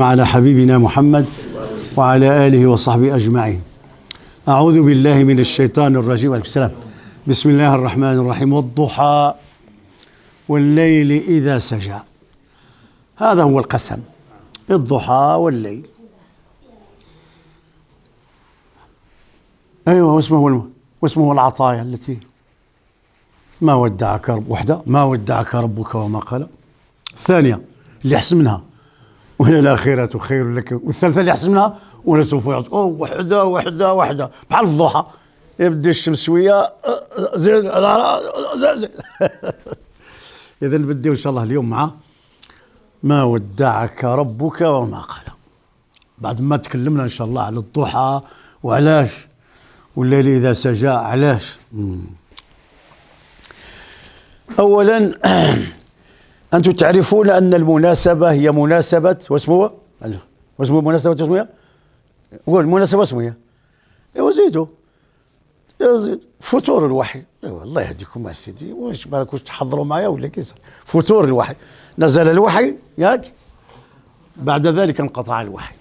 على حبيبنا محمد وعلى آله وصحبه أجمعين أعوذ بالله من الشيطان الرجيم السلام بسم الله الرحمن الرحيم والضحى والليل إذا سجى هذا هو القسم الضحى والليل أيوة واسمه واسمه العطايا التي ما ودعك رب وحدة ما ودعك ربك وما قال الثانية اللي حسمناها منها وللآخرة خير لك والثالثة اللي أحسن سوف يعطي أوه وحدة وحدة وحدة بحال الضحى يبدا الشمس شوية أه، أه، زين زين إذا نبداو إن شاء الله اليوم مع ما ودعك ربك وما قال بعد ما تكلمنا إن شاء الله على الضحى وعلاش والليل إذا سجى علاش أولا أنتم تعرفون أن المناسبة هي مناسبة واسمها واسمها مناسبة واسمها هو المناسبة اسمها ايوا زيدوا فتور الوحي ايوا الله يهديكم يا سيدي واش ما راكوش تحضروا معايا ولا كيصير فتور الوحي نزل الوحي ياك بعد ذلك انقطع الوحي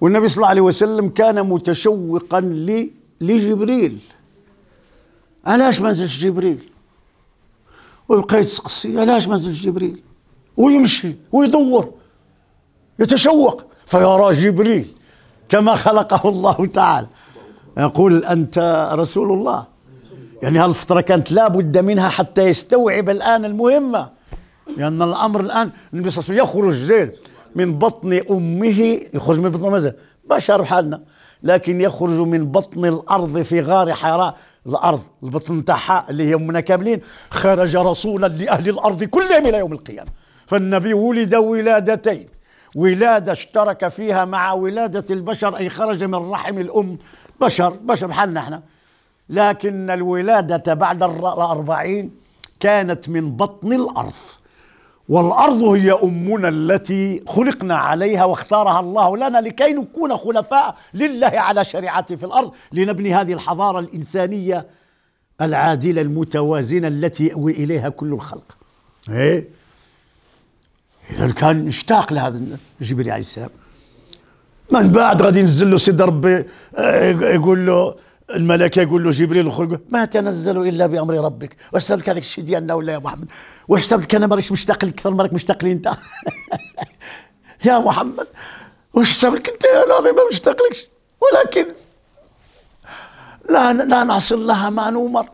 والنبي صلى الله عليه وسلم كان متشوقا لجبريل علاش ما نزلش جبريل ويبقى سقسي علاش ما نزلش جبريل ويمشي ويدور يتشوق فيرى جبريل كما خلقه الله تعالى يقول أنت رسول الله يعني هالفترة كانت لابد منها حتى يستوعب الآن المهمة لأن يعني الأمر الآن النبي صلى الله عليه وسلم يخرج زين من بطن أمه يخرج من بطن مازال بشر بحالنا لكن يخرج من بطن الأرض في غار حراء الارض البطن تاعها اللي هي امنا كاملين خرج رسولا لاهل الارض كلهم الى يوم القيامه فالنبي ولد ولادتين ولاده اشترك فيها مع ولاده البشر اي خرج من رحم الام بشر بشر بحالنا احنا لكن الولاده بعد الاربعين كانت من بطن الارض والارض هي امنا التي خلقنا عليها واختارها الله لنا لكي نكون خلفاء لله على شريعته في الارض لنبني هذه الحضاره الانسانيه العادله المتوازنه التي ياوي اليها كل الخلق. ايه اذا كان نشتاق لهذا جبريل عليه السلام من بعد غادي ينزل له سيدي ربي آه، يقول له الملاك يقول له جبريل الخرج ما تنزل الا بامر ربك واش سبب هذاك الشيء ديالنا ولا يا محمد واش سبب انا مانيش مشتاق لك اكثر مالك مشتاق لي انت يا محمد واش سبب انت انا ما مشتاق لكش ولكن لا لا نعصي الله ما نؤمر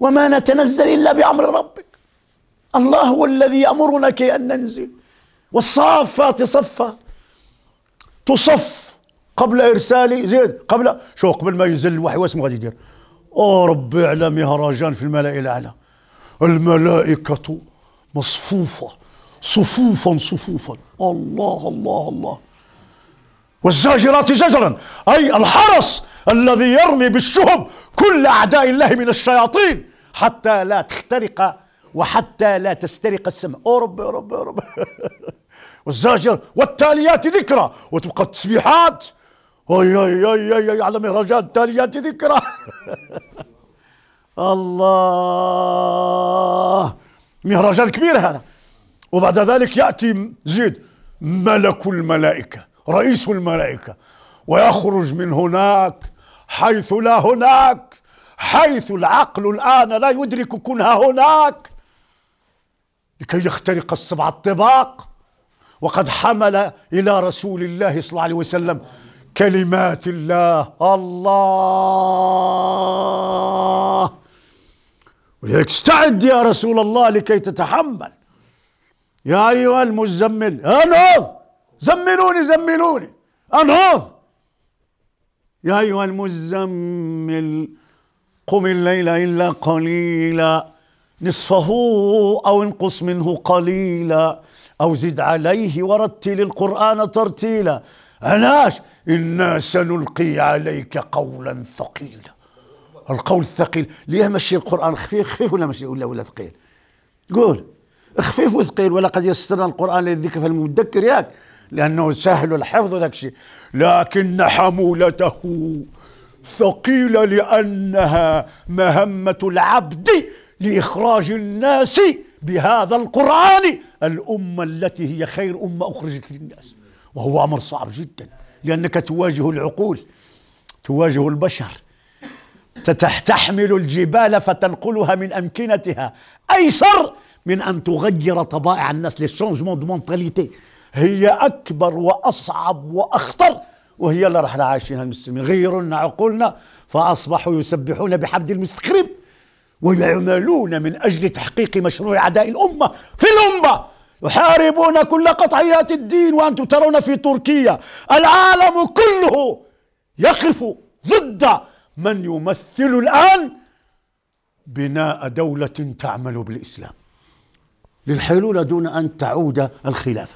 وما نتنزل الا بامر ربك الله هو الذي يامرنا كي ان ننزل والصافات صفا تصف قبل ارسالي زيد قبل شو قبل ما ينزل الوحي واش غادي يدير او ربي على مهرجان في الملائكه الاعلى الملائكه مصفوفه صفوفا صفوفا الله الله الله والزاجرات زجرا اي الحرس الذي يرمي بالشهب كل اعداء الله من الشياطين حتى لا تخترق وحتى لا تسترق السماء او ربي ربي ربي والزاجر والتاليات ذكرى وتبقى التسبيحات أي أي أي أي, أي على مهرجان تاليات ذكرى الله مهرجان كبير هذا وبعد ذلك يأتي زيد ملك الملائكة رئيس الملائكة ويخرج من هناك حيث لا هناك حيث العقل الآن لا يدرك كنها هناك لكي يخترق السبع الطباق وقد حمل إلى رسول الله صلى الله عليه وسلم كلمات الله الله ولذلك استعد يا رسول الله لكي تتحمل يا أيها المزمل أنهض زملوني زملوني أنهض يا أيها المزمل قم الليل إلا قليلا نصفه أو انقص منه قليلا أو زد عليه ورتل القرآن ترتيلا علاش إنا سنلقي عليك قولا ثقيلا القول الثقيل ليه ماشي القرآن خفيف خفيف ولا ماشي ولا ولا ثقيل قول خفيف وثقيل ولقد يسرنا القرآن للذكر فالمدكر ياك لأنه سهل الحفظ وذاك الشيء لكن حمولته ثقيلة لأنها مهمة العبد لإخراج الناس بهذا القرآن الأمة التي هي خير أمة أخرجت للناس وهو امر صعب جدا لانك تواجه العقول تواجه البشر تحمل الجبال فتنقلها من امكنتها ايسر من ان تغير طبائع الناس للشونجمون دو مونتاليتي هي اكبر واصعب واخطر وهي اللي رحنا عايشينها المسلمين غيروا لنا عقولنا فاصبحوا يسبحون بحمد المستقرب ويعملون من اجل تحقيق مشروع اعداء الامه في الامه يحاربون كل قطعيات الدين وأنتم ترون في تركيا العالم كله يقف ضد من يمثل الآن بناء دولة تعمل بالإسلام للحيلولة دون أن تعود الخلافة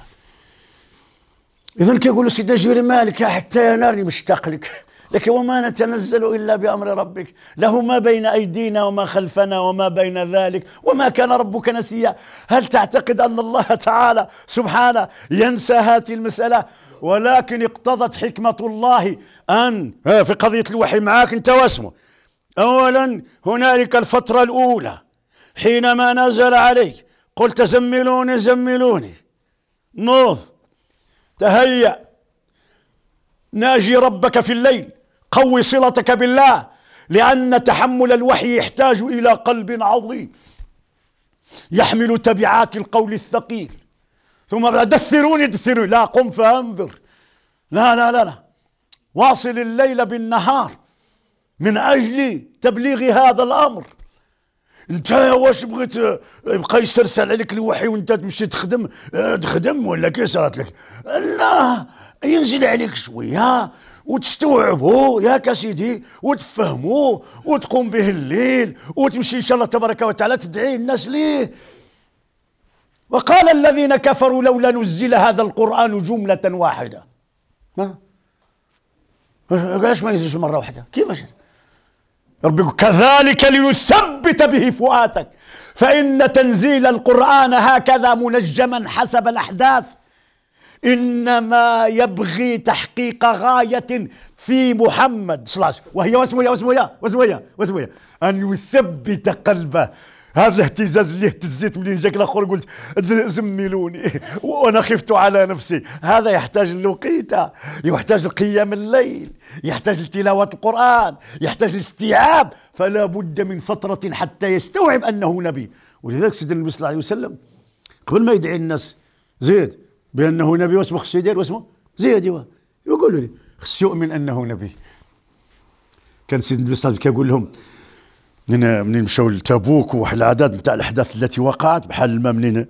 إذن كيقولوا سيدنا جبريل مالك حتى راني مشتاق لك لكن وما نتنزل إلا بأمر ربك له ما بين أيدينا وما خلفنا وما بين ذلك وما كان ربك نسيا هل تعتقد أن الله تعالى سبحانه ينسى هذه المسألة ولكن اقتضت حكمة الله أن في قضية الوحي معاك أنت واسمه أولا هنالك الفترة الأولى حينما نزل عليك قلت زملوني زملوني نوض تهيأ ناجي ربك في الليل قوي صلتك بالله لأن تحمل الوحي يحتاج إلى قلب عظيم يحمل تبعات القول الثقيل ثم بعد دثروني دثروني لا قم فأنذر لا لا لا لا واصل الليل بالنهار من أجل تبليغ هذا الأمر انت واش بغيت يبقى يسرسل عليك الوحي وانت تمشي تخدم اه، تخدم ولا كي صارت لك لا ينزل عليك شويه وتستوعبه ياك سيدي وتفهمه وتقوم به الليل وتمشي ان شاء الله تبارك وتعالى تدعي الناس ليه وقال الذين كفروا لولا نزل هذا القران جمله واحده ما علاش ما ينزلش مره واحده كيفاش ربي كذلك ليثبت به فؤادك فان تنزيل القران هكذا منجما حسب الاحداث إنما يبغي تحقيق غاية في محمد صلى الله عليه وسلم وهي واسمه واسمه واسمه واسمه أن يثبت قلبه هذا الاهتزاز اللي اهتزيت منين جاك الاخر قلت زملوني وانا خفت على نفسي هذا يحتاج لوقيته يحتاج لقيام الليل يحتاج لتلاوه القران يحتاج لاستيعاب فلا بد من فتره حتى يستوعب انه نبي ولذلك سيدنا النبي صلى الله عليه وسلم قبل ما يدعي الناس زيد بانه نبي واسمه خصو يدير واسمه زياد يوا يقولوا لي خصو يؤمن انه نبي كان سيدنا النبي صلى الله عليه وسلم كيقول لهم منين منين مشاو لتبوك وواحد العدد نتاع الاحداث التي وقعت بحال الماء منين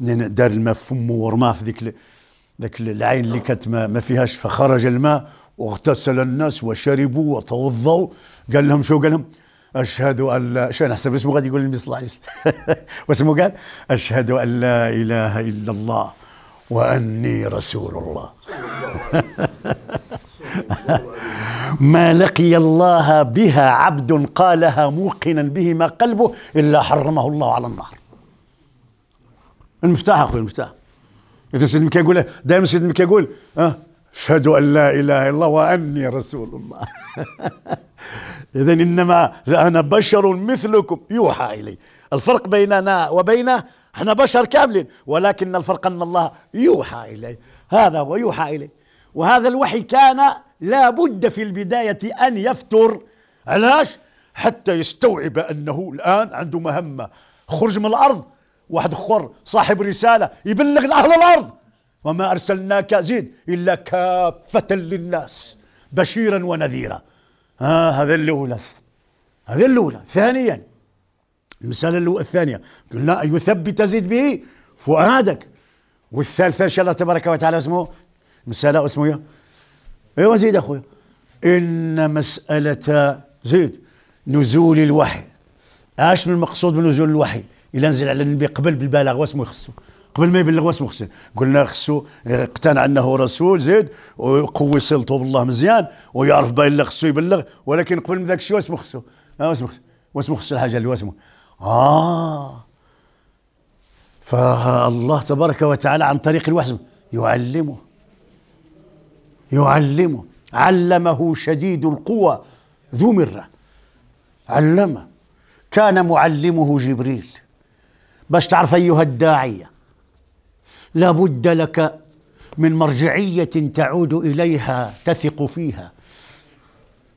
منين دار الماء في فمه ورماه في ذيك ذاك العين اللي كانت ما, ما فيهاش فخرج الماء واغتسل الناس وشربوا وتوضوا قال لهم شو قال لهم اشهد ان لا شو نحسب اسمه غادي يقول النبي صلى الله عليه وسلم واسمه قال اشهد ان لا اله الا الله وأني رسول الله ما لقي الله بها عبد قالها موقنا بهما قلبه إلا حرمه الله على النار المفتاح أخوي المفتاح إذا سيدنا مكي يقول دائما سيدنا مكي يقول أه أشهد أن لا إله إلا الله وأني رسول الله إذا إنما أنا بشر مثلكم يوحى إلي الفرق بيننا وبينه احنا بشر كاملين ولكن الفرق ان الله يوحى اليه هذا هو يوحى اليه وهذا الوحي كان لابد في البدايه ان يفتر علاش حتى يستوعب انه الان عنده مهمه خرج من الارض واحد اخر صاحب رساله يبلغ لاهل الارض وما ارسلناك زيد الا كافه للناس بشيرا ونذيرا آه هذا الاولى هذا الاولى ثانيا المسألة الثانية قلنا يثبت زيد به فؤادك والثالثة إن شاء الله تبارك وتعالى اسمه مسألة اسمه ايوه زيد اخويا ان مسألة زيد نزول الوحي اش من المقصود بنزول الوحي الى نزل على النبي قبل بالبلاغ واسمه يخصه قبل ما يبلغ واسمه يخصه قلنا خصو اقتنع انه رسول زيد ويقوي صلته بالله مزيان ويعرف بالله خصو يبلغ ولكن قبل من ذاك الشيء واسمه خصو آه، واسمه خصو واسمه خصو الحاجه اللي واسمه آه فالله تبارك وتعالى عن طريق الوحي يعلمه يعلمه علمه شديد القوى ذو مرة علمه كان معلمه جبريل باش تعرف أيها الداعية لابد لك من مرجعية تعود إليها تثق فيها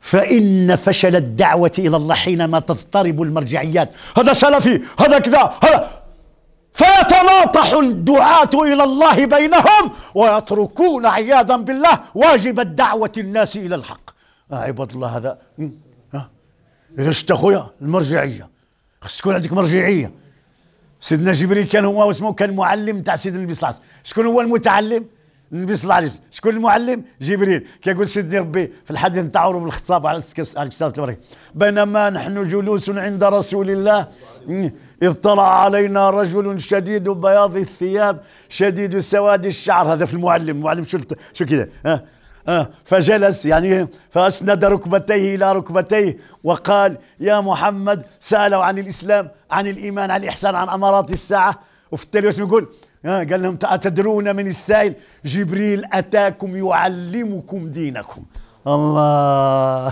فإن فشل الدعوة إلى الله حينما تضطرب المرجعيات هذا سلفي هذا كذا هذا فيتناطح الدعاة إلى الله بينهم ويتركون عياذا بالله واجب الدعوة الناس إلى الحق آه عباد الله هذا آه. إذا شفت أخويا المرجعية خص تكون عندك مرجعية سيدنا جبريل كان هو اسمه كان معلم تاع سيدنا النبي صلى الله عليه وسلم شكون هو المتعلم النبي صلى الله عليه وسلم شكون المعلم جبريل كيقول سيدي ربي في الحديث نتاعو روم الخطاب على الكتاب البركه بينما نحن جلوس عند رسول الله إذ طلع علينا رجل شديد بياض الثياب شديد سواد الشعر هذا في المعلم المعلم شو شو كذا فجلس يعني فأسند ركبتيه إلى ركبتيه وقال يا محمد سألوا عن الإسلام عن الإيمان عن الإحسان عن أمارات الساعة وفي التالي يقول قال لهم أتدرون من السائل جبريل أتاكم يعلمكم دينكم الله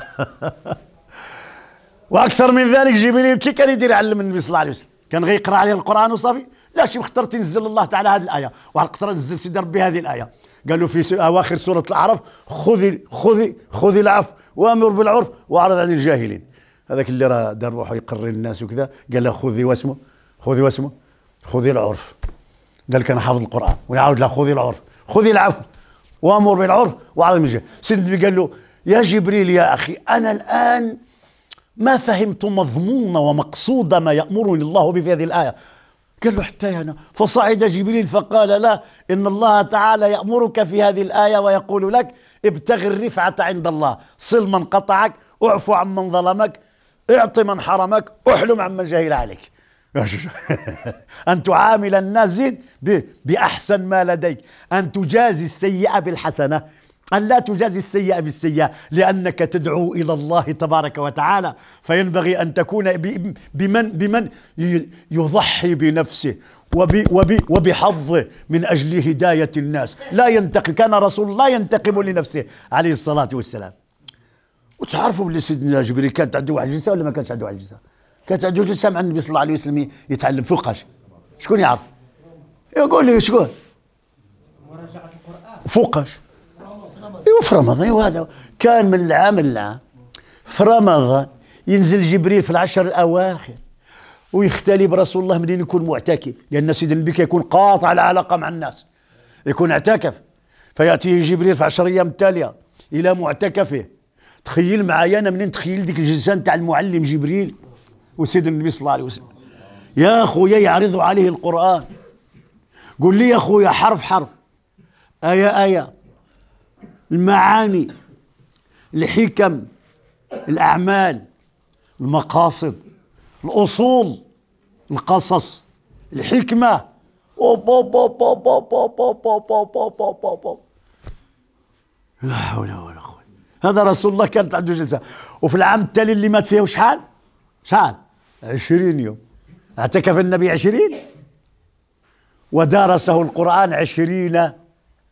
واكثر من ذلك جبريل كي كان يدير يعلم النبي صلى الله عليه وسلم كان غيقرا عليه القران وصافي لا شي اخترت ينزل الله تعالى هذه الايه وعلى قطره نزل سيدي ربي هذه الايه قالوا في اواخر سوره الاعراف خذي خذي خذي العفو وامر بالعرف واعرض عن الجاهلين هذاك اللي راه دار روحه يقري الناس وكذا قال له خذي واسمه خذي واسمه خذي العرف قال لك انا حافظ القران ويعاود له خذي العرف خذي العفو وامر بالعرف وعلى الجهل سيدنا النبي قال له يا جبريل يا اخي انا الان ما فهمت مضمون ومقصود ما يامرني الله به في هذه الايه قال له حتى أنا فصعد جبريل فقال لا إن الله تعالى يأمرك في هذه الآية ويقول لك ابتغ الرفعة عند الله صل من قطعك اعفو عمن ظلمك اعط من حرمك احلم عمن جهل عليك أن تعامل الناس بأحسن ما لديك أن تجازي السيئة بالحسنة أن لا تجازي السيئة بالسيئة لأنك تدعو إلى الله تبارك وتعالى فينبغي أن تكون بمن, بمن يضحي بنفسه وبي وبي وبحظه من أجل هداية الناس لا ينتقم كان رسول الله ينتقم لنفسه عليه الصلاة والسلام وتعرفوا بلي سيدنا جبريل كانت عنده واحد الجنسة ولا ما كانش عنده واحد الجنسة كتعجوج سامع النبي صلى الله عليه وسلم يتعلم فوقاش شكون يعرف يقول لي شكون مراجعه القران فوقاش ايوا في رمضان ايوا هذا كان من العام للعام في رمضان ينزل جبريل في العشر الاواخر ويختلي برسول الله منين يكون معتكف لان سيدنا النبي كيكون قاطع العلاقه مع الناس يكون اعتكف فياتيه جبريل في عشر ايام التاليه الى معتكفه تخيل معايا انا منين تخيل ديك الجلسه نتاع المعلم جبريل وسيد النبي صلى الله عليه وسلم يا أخويا يعرض عليه القرآن قل لي يا أخويا حرف حرف آية آية المعاني الحكم الأعمال المقاصد الأصول القصص الحكمة لا حول ولا قوة هذا رسول الله كانت عنده جلسة وفي العام التالي اللي مات فيه شحال شحال عشرين يوم اعتكف النبي عشرين ودارسه القرآن عشرين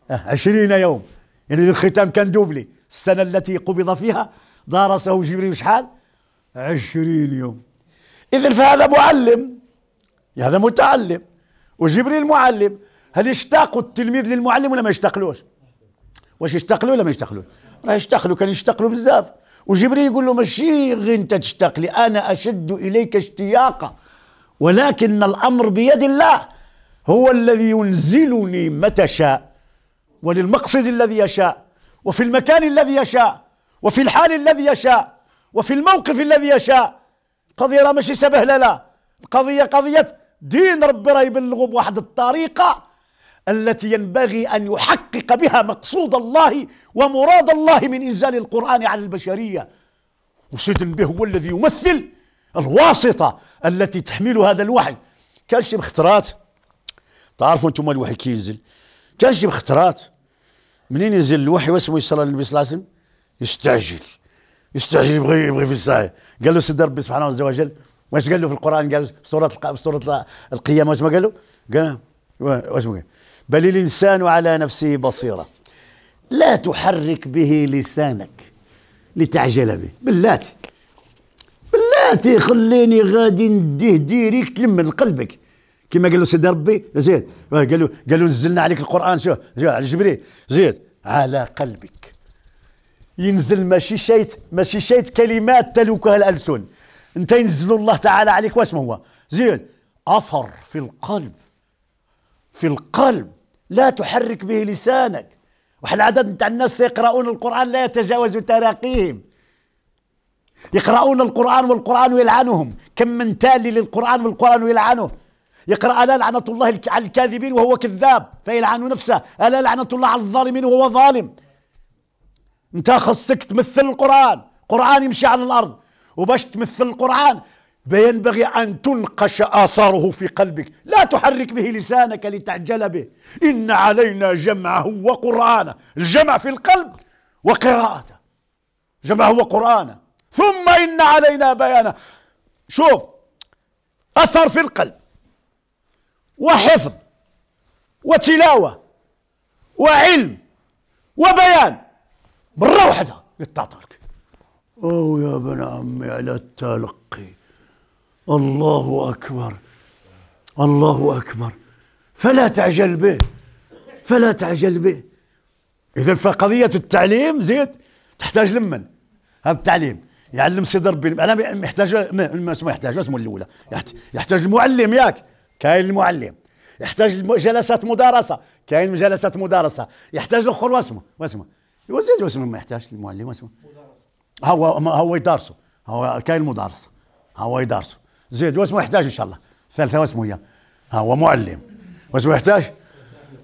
عشرين يوم يعني الختام كان دوبلي السنة التي قبض فيها دارسه جبريل شحال عشرين يوم إذا فهذا معلم هذا متعلم وجبريل معلم هل اشتاقوا التلميذ للمعلم ولا ما يشتاقلوش واش يشتاقلو ولا ما يشتاقلوش راه يشتاقلو كان يشتاقلو بزاف وجبريل يقول له ماشي غير انت تشتاق لي انا اشد اليك اشتياقا ولكن الامر بيد الله هو الذي ينزلني متى شاء وللمقصد الذي يشاء وفي المكان الذي يشاء وفي الحال الذي يشاء وفي الموقف الذي يشاء القضية راه ماشي سبهللة القضية قضية دين ربي راه يبلغه بواحد الطريقة التي ينبغي ان يحقق بها مقصود الله ومراد الله من انزال القران على البشريه وسيدنا به هو الذي يمثل الواسطه التي تحمل هذا الوحي كان شي مخترات تعرفوا انتم الوحي كي ينزل كان شي مخترات منين ينزل الوحي واسمه يصلى النبي صلى الله عليه وسلم يستعجل يستعجل يبغي يبغي في الساعه قال له سيد ربي سبحانه وتعالى واش قال له في القران قال سوره سوره القيامه واش ما قال له؟ قال واش ما قال بل الإنسان على نفسه بصيرة لا تحرك به لسانك لتعجل به بلاتي بلاتي خليني غادي نديه ديريكت لمن قلبك كما قال له سيدي ربي زيد قالوا قالوا نزلنا عليك القران شو على جبريل زيد على قلبك ينزل ماشي شيت ماشي شيت كلمات تلوكها الالسن انت ينزل الله تعالى عليك واسمه هو زيد اثر في القلب في القلب لا تحرك به لسانك واحد العدد نتاع الناس يقرؤون القرآن لا يتجاوز تراقيهم يقرؤون القرآن والقرآن يلعنهم كم من تالي للقرآن والقرآن يلعنه يقرأ ألا لعنة الله على الكاذبين وهو كذاب فيلعن نفسه ألا لعنة الله على الظالمين وهو ظالم انت خصك تمثل القرآن قرآن يمشي على الأرض وباش تمثل القرآن فينبغي أن تنقش آثاره في قلبك لا تحرك به لسانك لتعجل به إن علينا جمعه وقرآنه الجمع في القلب وقراءته جمعه وقرآنه ثم إن علينا بيانه شوف أثر في القلب وحفظ وتلاوة وعلم وبيان مرة واحدة يتعطلك أو يا بن عمي على التلقي الله أكبر الله أكبر فلا تعجل به فلا تعجل به إذا فقضية التعليم زيد تحتاج لمن هذا التعليم يعلم سيد ربي أنا محتاج اسمه يحتاج اسمه الأولى يحتاج المعلم ياك كاين المعلم يحتاج جلسات مدارسة كاين جلسات مدارسة يحتاج الأخر واسمه واسمه يوزيد اسمه ما يحتاج المعلم واسمه هو هو يدارسه هو كاين المدارسة هو يدارسه زيد واسمه يحتاج ان شاء الله ثالثه واسمه اياه ها هو معلم واسمه يحتاج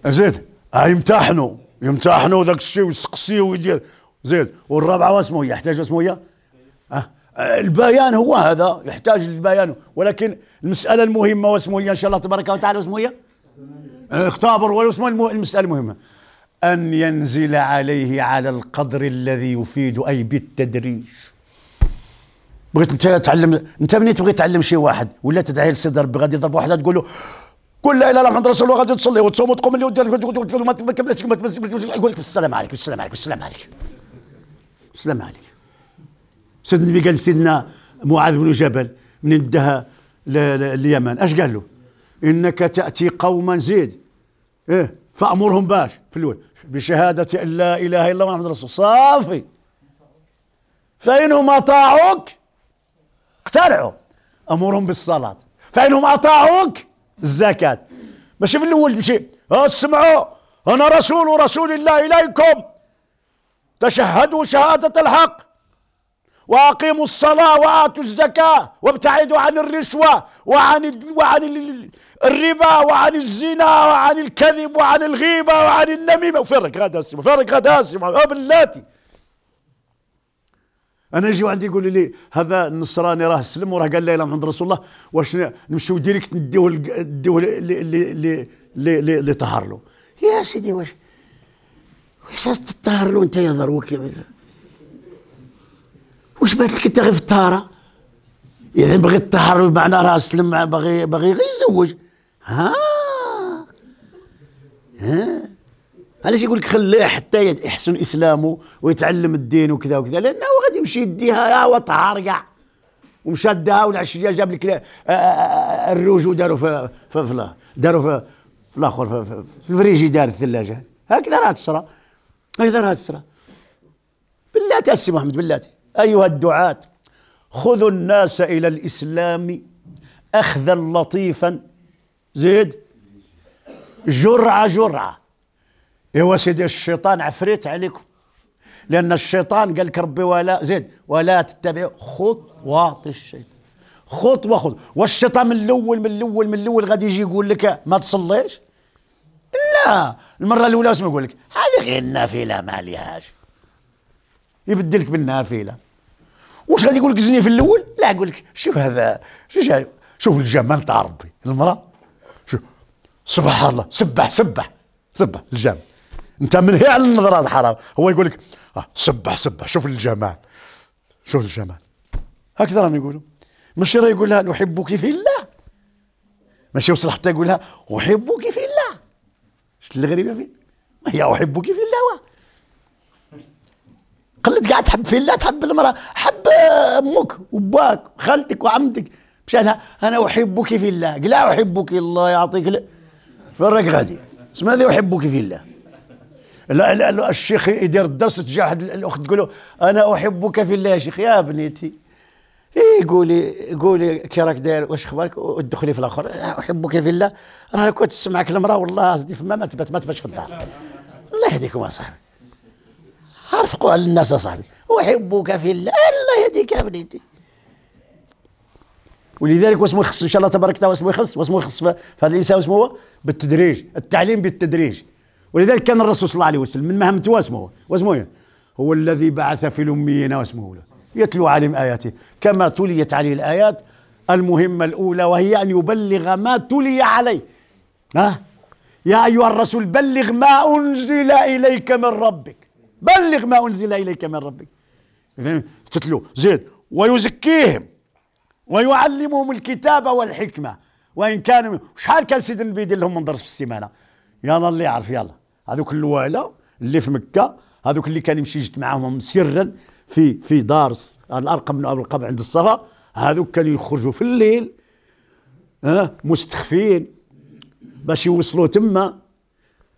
زيد ها يمتحنوا يمتحنوا ذاك الشيء ويسقسيه ويدير زيد والرابعه واسمه يحتاج واسمه اياه البيان هو هذا يحتاج للبيان ولكن المساله المهمه واسمه ان شاء الله تبارك وتعالى واسمه هي اختبر واسمه المساله المهمه ان ينزل عليه على القدر الذي يفيد اي بالتدريج بغيت انت تعلم انت منين تبغي تعلم شي واحد ولا تدعي لسيدي ربي غادي يضرب واحد تقول له قول لا اله الا محمد رسول الله غادي تصلي وتصوم وتقوم اللي ودير يقول لك بالسلام عليك بالسلام عليك بالسلام عليك بالسلام عليك سيدنا النبي قال سيدنا معاذ بن جبل من ادها لليمن اش قال له؟ انك تاتي قوما زيد ايه فامرهم باش في الاول بشهاده ان لا اله الا الله محمد رسول صافي فانهم اطاعوك اقترعوا امورهم بالصلاه فانهم اطاعوك الزكاه ماشي في الاول تمشي اسمعوا آه، انا رسول رسول الله اليكم تشهدوا شهاده الحق واقيموا الصلاه واتوا الزكاه وابتعدوا عن الرشوه وعن وعن الربا وعن الزنا وعن الكذب وعن الغيبه وعن النميمه وفرق غداسي اسمع فرق غدا اسمع آه، بلاتي انا يجي واحد يقول لي هذا النصراني راه سلم وراه قال لا اله محمد رسول الله واش نمشيو ديريكت نديوه نديوه اللي طهر له يا سيدي واش واش تطهر له انت يا ضروك واش بات لك انت غير في الطهاره يعني بغي يطهر بمعنى راه سلم باغي باغي غير يتزوج ها ها علاش يقول لك خليه حتى يحسن اسلامه ويتعلم الدين وكذا وكذا لانه غادي يمشي يديها وطهر كاع ومشدها والعشيه جاب لك الروج وداروا في في داروا في في الاخر في, في الفريجيدار الثلاجه هكذا راه تصرى هكذا راه تصرى بلاتي السي محمد بلاتي ايها الدعاة خذوا الناس الى الاسلام اخذا لطيفا زيد جرعه جرعه ايوا سيدي الشيطان عفريت عليكم لان الشيطان قال لك ربي ولا زيد ولا تتبع خطوات الشيطان خطوه خطوه والشيطان من الاول من الاول من الاول غادي يجي يقول لك ما تصليش لا المره الاولى واش يقول لك هذه غير النافله ما عليهاش يبدلك بالنافله واش غادي يقول لك زني في الاول لا يقول لك شوف هذا شوف, شوف الجمال تاع ربي المراه شوف سبحان الله سبح سبح سبح الجمال انت من هي على النظرات حرام هو يقول لك آه سبح سبح شوف الجمال شوف الجمال هكذا راهم يقولوا ماشي راه يقول لها نحبك في الله ماشي وصل حتى يقولها احبك في الله شفت الغريبه فين هي احبك في الله قلت قاعد تحب في الله تحب المراه حب امك وباك وخالتك وعمتك مشى لها انا احبك في الله قلت لا احبك الله يعطيك فرق غادي اسمها هذه احبك في الله لا لا لا الشيخ يدير الدرس تجي واحد الاخت تقول له انا احبك في الله يا شيخ يا بنيتي اي قولي قولي كي راك داير واش اخبارك ودخلي في الاخر احبك في الله راه كنت تسمعك المراه والله صدي فما ما تبات ما تباتش في الدار الله يهديكم صاحبي ارفقوا على الناس صاحبي احبك في الله الله يهديك يا بنيتي ولذلك واسمه يخص ان شاء الله تبارك الله واسمه يخص واسمه يخص في هذا الانسان واسمه هو بالتدريج التعليم بالتدريج ولذلك كان الرسول صلى الله عليه وسلم من مهمته واسمه واسمه هو الذي بعث في الأميين واسمه له يتلو عليهم آياته كما تليت عليه الآيات المهمة الأولى وهي أن يبلغ ما تلي عليه ها يا أيها الرسول بلغ ما أنزل إليك من ربك بلغ ما أنزل إليك من ربك تتلو زيد ويزكيهم ويعلمهم الكتاب والحكمة وإن كانوا شحال كان سيدنا النبي يدير لهم من درس في السيمانة يلا اللي يعرف يلا هذوك الواله اللي في مكه هذوك اللي كان يمشي يجد معاهم سرا في في دار الارقم بن ابو القب عند الصلاه هذوك كانوا يخرجوا في الليل ها مستخفين باش يوصلوا تما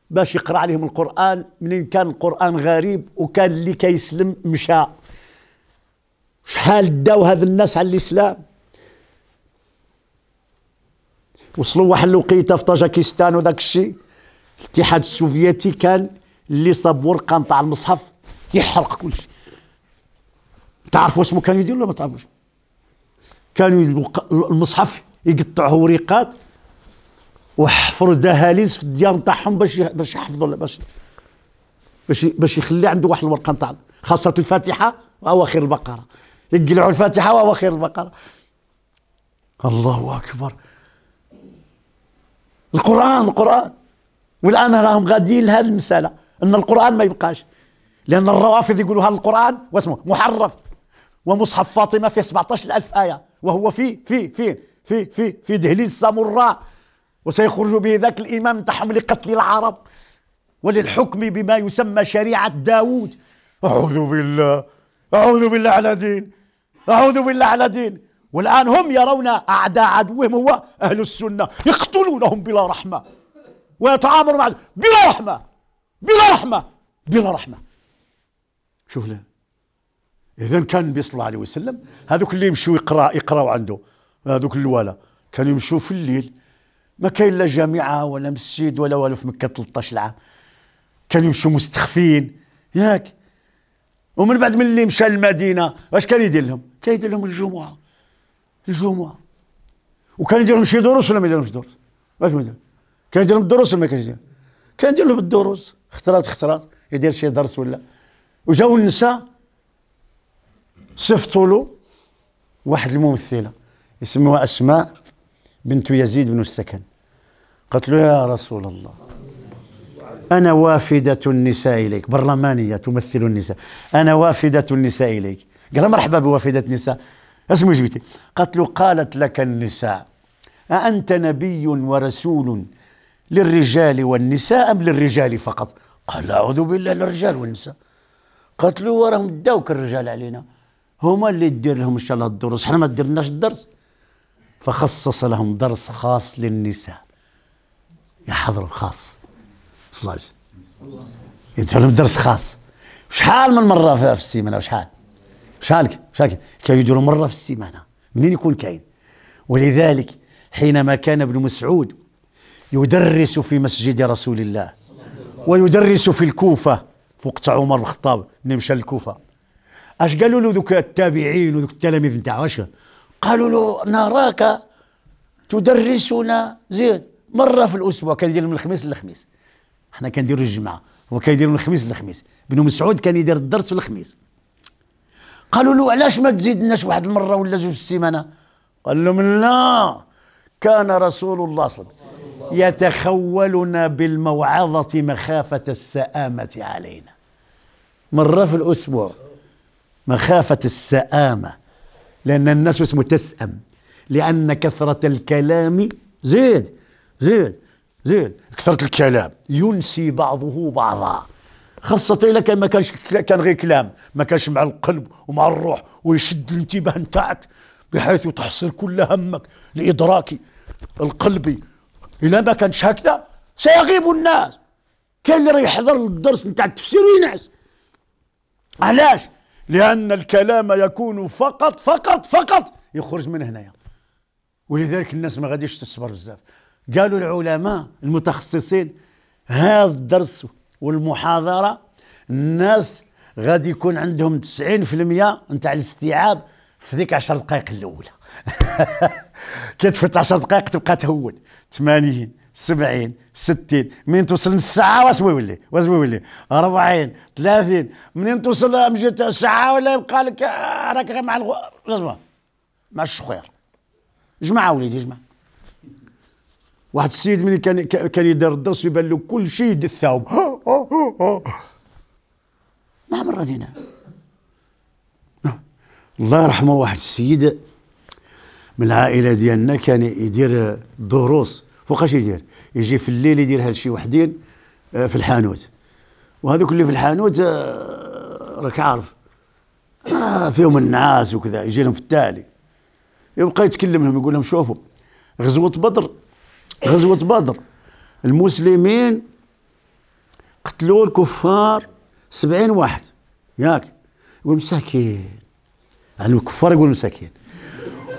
باش يقرا عليهم القران منين كان القران غريب وكان اللي كيسلم مشى شحال داو هذ الناس على الاسلام وصلوا واحد الوقيته في طاجكستان وذاك الشيء الاتحاد السوفيتي كان اللي صاب ورقه نتاع المصحف يحرق كل شيء تعرفوا اسمه كانوا يديروا ولا ما تعرفوش كانوا المصحف يقطعوا وريقات وحفروا دهاليز في الديار نتاعهم باش باش يحفظوا باش باش باش يخلي عنده واحد الورقه نتاع خاصه الفاتحه واواخر البقره يقلعوا الفاتحه واواخر البقره الله اكبر القران القران والان راهم غاديين لهذه المساله ان القران ما يبقاش لان الروافض يقولوا هذا القران واسمه محرف ومصحف فاطمه فيه 17000 ايه وهو في في في في في في دهليز سامراء وسيخرج به ذاك الامام تحمل لقتل العرب وللحكم بما يسمى شريعه داوود اعوذ بالله اعوذ بالله على دين اعوذ بالله على دين والان هم يرون اعداء عدوهم هو اهل السنه يقتلونهم بلا رحمه ويتعامل مع بلا رحمة بلا رحمة بلا رحمة شوف له إذا كان النبي صلى الله عليه وسلم هذوك اللي يمشوا يقرا يقراوا عنده هذوك الوالا كانوا يمشوا في الليل ما كاين لا جامعة ولا مسجد ولا والو في مكة 13 عام كانوا يمشوا مستخفين ياك ومن بعد من اللي مشى للمدينة واش كان يدير لهم؟ كان يدير لهم الجمعة الجمعة وكان يدير لهم شي دروس ولا ما يدير لهمش دروس؟ واش ما يدير كان يجي لهم الدروس ولا ما كانش كان يجي لهم الدروس اختراط اختراط يدير شي درس ولا وجاو النساء صيفطوا له واحد الممثله يسموها اسماء بنت يزيد بن السكن قالت له يا رسول الله انا وافده النساء اليك برلمانيه تمثل النساء انا وافده النساء اليك قال مرحبا بوافده النساء اسمه جبتي قالت له قالت لك النساء أأنت نبي ورسول للرجال والنساء أم للرجال فقط قال أعوذ بالله للرجال والنساء قالت له وراهم داوك الرجال علينا هما اللي دير لهم إن شاء الله الدروس حنا ما درناش الدرس فخصص لهم درس خاص للنساء يا حضر خاص صلى الله عليه وسلم لهم درس خاص شحال من مرة في السيمانة شحال شحال شحال كانوا يديروا مرة في السيمانة منين يكون كاين ولذلك حينما كان ابن مسعود يدرس في مسجد رسول الله ويدرس في الكوفة في وقت عمر بن الخطاب اللي مشى للكوفة اش قالوا له ذوك التابعين وذوك التلاميذ نتاع اش قالوا له نراك تدرسنا زيد مرة في الأسبوع كان يدير من الخميس للخميس احنا كنديروا الجمعة هو كيدير من الخميس للخميس بن مسعود كان يدير الدرس في الخميس قالوا له علاش ما تزيدناش واحد المرة ولا جوج السيمانة قال لهم لا كان رسول الله صلى الله عليه وسلم يتخولنا بالموعظة مخافة السآمة علينا مرة في الأسبوع مخافة السآمة لأن الناس اسمه تسأم لأن كثرة الكلام زيد زيد زيد كثرة الكلام ينسي بعضه بعضا خاصة إلا كان ما كانش كان غير كلام ما كانش مع القلب ومع الروح ويشد الانتباه نتاعك بحيث تحصل كل همك الإدراكي القلبي الا ما كانش هكذا سيغيب الناس كاين اللي راه يحضر الدرس نتاع التفسير وينعس علاش لان الكلام يكون فقط فقط فقط يخرج من هنايا ولذلك الناس ما غاديش تصبر بزاف قالوا العلماء المتخصصين هذا الدرس والمحاضره الناس غادي يكون عندهم 90% نتاع الاستيعاب في ذيك 10 دقائق الاولى كتفوت 10 دقائق تبقى تهون 80 70 60 منين توصل نص ساعه واش يولي واش يولي 40 30 منين توصل مجيت ساعه ولا يبقى لك راك غير مع الغو... مع الشخير جمع وليدي جمع واحد السيد ملي كان كان يدير الدرس يبان له كل شيء يد الثوب ما عمرنا انا الله يرحمه واحد السيد من العائله ديالنا كان يدير دروس فوقاش يدير يجي في الليل يدير هذا وحدين آه، في الحانوت وهذوك اللي في الحانوت آه، راك عارف فيهم النعاس وكذا يجي لهم في التالي يبقى يتكلم لهم يقول لهم شوفوا غزوه بدر غزوه بدر المسلمين قتلوا الكفار سبعين واحد ياك يقول مساكين يعني الكفار يقول مساكين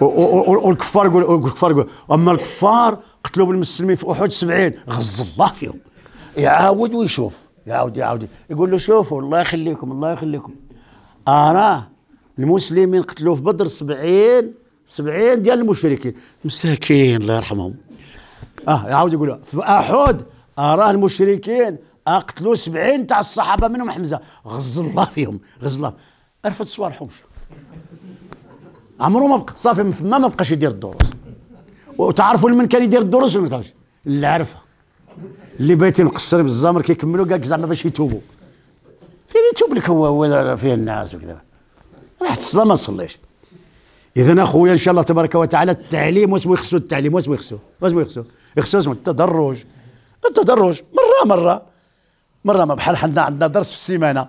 والكفار يقول الكفار يقول اما الكفار قتلوا بالمسلمين في احد 70 غز الله فيهم يعاود ويشوف يعاود يعاود يقول له شوفوا الله يخليكم الله يخليكم اراه المسلمين قتلوا في بدر 70 70 ديال المشركين مساكين الله يرحمهم اه يعاود يقول في احد اراه المشركين اقتلوا آه، 70 تاع الصحابه منهم حمزه غز الله فيهم غز الله رفض صوالحهمش عمره ما بقى صافي ما ما بقاش يدير الدروس وتعرفوا من كان يدير الدروس ولا ما اللي عرفها اللي بيت مقصر بالزمر كيكملوا قالك زعما باش يتوبوا فين يتوب لك هو هو فيه الناس وكذا راح تصلى ما تصليش اذا اخويا ان شاء الله تبارك وتعالى التعليم واسمو يخصو التعليم واسمو يخصو واسمو يخصو يخصو اسمو التدرج التدرج مره مره مره ما بحال حنا عندنا درس في السيمانه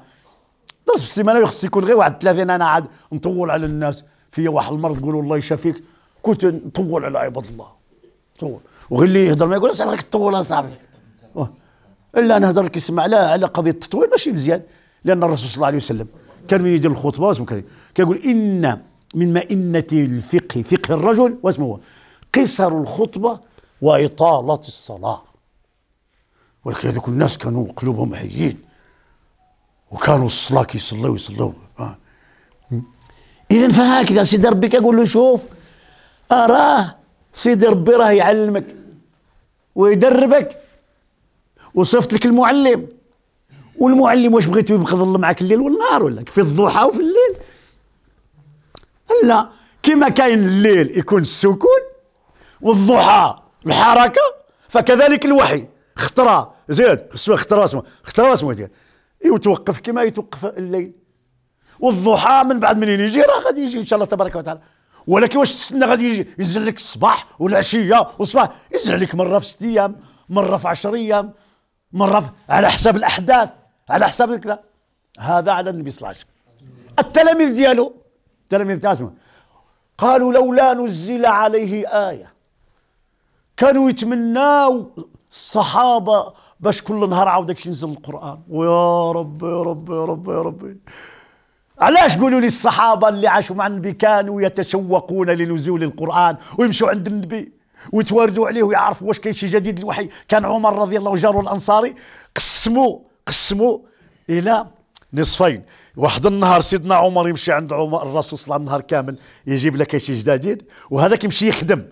درس في السيمانه يخص يكون غير واحد 30 انا عاد نطول على الناس في واحد المرض يقولوا الله يشافيك كنت نطول على عباد الله طول وغير اللي يهضر ما يقولش راك تطول اصاحبي أه. الا نهضر كيسمع يسمع لا على قضيه التطويل ماشي مزيان لان الرسول صلى الله عليه وسلم كان من يدير الخطبه واسمه كريم كيقول ان من مئنه الفقه فقه الرجل واسمه هو قصر الخطبه واطاله الصلاه ولكن هذوك الناس كانوا قلوبهم حيين وكانوا الصلاه كيصليو يصليو إذا فهكذا سيدي ربي كيقول له شوف أراه سيدي ربي راه يعلمك ويدربك وصفت لك المعلم والمعلم واش بغيتو يبقى ظل معك الليل والنهار ولا في الضحى وفي الليل لا كما كاين الليل يكون السكون والضحى الحركه فكذلك الوحي اخترا زيد خصو اخترا اسمه اخترا اسمه ديال يتوقف كما يتوقف الليل والضحى من بعد منين يجي راه غادي يجي ان شاء الله تبارك وتعالى ولكن واش تستنى غادي يجي ينزل لك الصباح والعشيه والصباح ينزل لك مره في ست ايام مره في 10 ايام مره في على حساب الاحداث على حساب كذا هذا على النبي صلى الله عليه وسلم التلاميذ ديالو التلاميذ تاعو قالوا لولا نزل عليه ايه كانوا يتمناو الصحابه باش كل نهار عاود ينزل القران ويا ربي يا ربي يا ربي يا ربي علاش قولوا لي الصحابة اللي عاشوا مع النبي كانوا يتشوقون لنزول القرآن ويمشوا عند النبي ويتواردوا عليه ويعرفوا واش كاين شي جديد الوحي كان عمر رضي الله جاره الأنصاري قسموا قسموا إلى نصفين واحد النهار سيدنا عمر يمشي عند عمر الرسول صلى الله عليه وسلم نهار كامل يجيب لك شي جديد وهذاك يمشي يخدم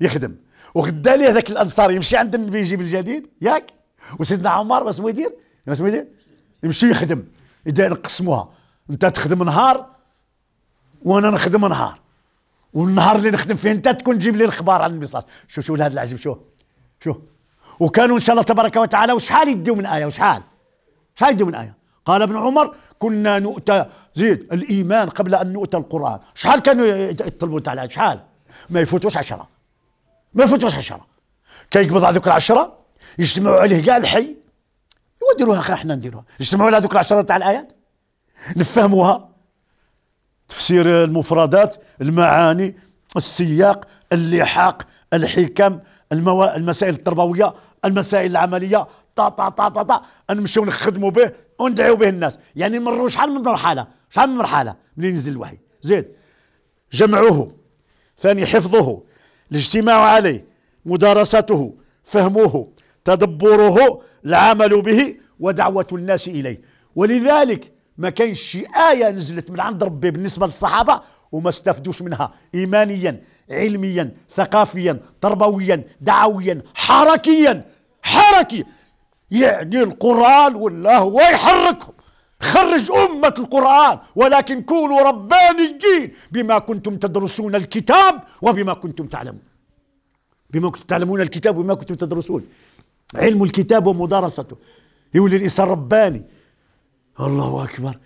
يخدم وغدا ليه ذاك الانصاري يمشي عند النبي يجيب الجديد ياك وسيدنا عمر ما ما يدير ما ما يدير يمشي يخدم يدير قسموها انت تخدم نهار وانا نخدم نهار والنهار اللي نخدم فيه انت تكون تجيب لي الخبار على الميصاص شوف شوف هذا العجب شوف شوف وكانوا ان شاء الله تبارك وتعالى وشحال يديو من ايه وشحال شحال يديو من ايه قال ابن عمر كنا نؤتى زيد الايمان قبل ان نؤتى القران شحال كانوا يطلبوا تاع شحال ما يفوتوش عشرة ما يفوتوش عشرة كيقبض هذوك العشرة يجتمعوا عليه كاع الحي وديروها احنا نديروها يجتمعوا على هذوك العشرة تاع الايات نفهموها تفسير المفردات المعاني السياق اللحاق الحكم المو... المسائل التربويه المسائل العمليه طا طا طا طا طا نمشيو نخدموا به وندعيو به الناس يعني مروا شحال من مرحله شحال من مرحله ملي ينزل الوحي زيد جمعه ثاني حفظه الاجتماع عليه مدارسته فهمه تدبره العمل به ودعوه الناس اليه ولذلك ما كاينش شي آية نزلت من عند ربي بالنسبة للصحابة وما استفدوش منها إيمانيا علميا ثقافيا تربويا دعويا حركيا حركي يعني القرآن والله هو يحركهم خرج أمة القرآن ولكن كونوا ربانيين بما كنتم تدرسون الكتاب وبما كنتم تعلمون بما كنتم تعلمون الكتاب وبما كنتم تدرسون علم الكتاب ومدارسته يولي الإنسان رباني الله اكبر